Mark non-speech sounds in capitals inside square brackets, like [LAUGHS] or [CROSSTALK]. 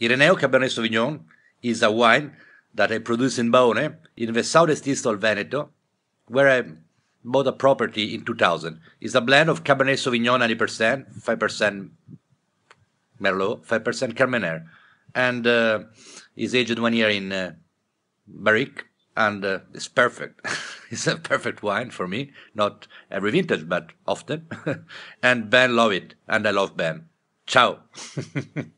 Ireneo Cabernet Sauvignon is a wine that I produce in Baone, in the southeast of Veneto, where I bought a property in 2000. It's a blend of Cabernet Sauvignon 90%, 5% Merlot, 5% carmenere and uh, is aged one year in uh, barrique, and uh, it's perfect. [LAUGHS] it's a perfect wine for me, not every vintage, but often. [LAUGHS] and Ben love it, and I love Ben. Ciao. [LAUGHS]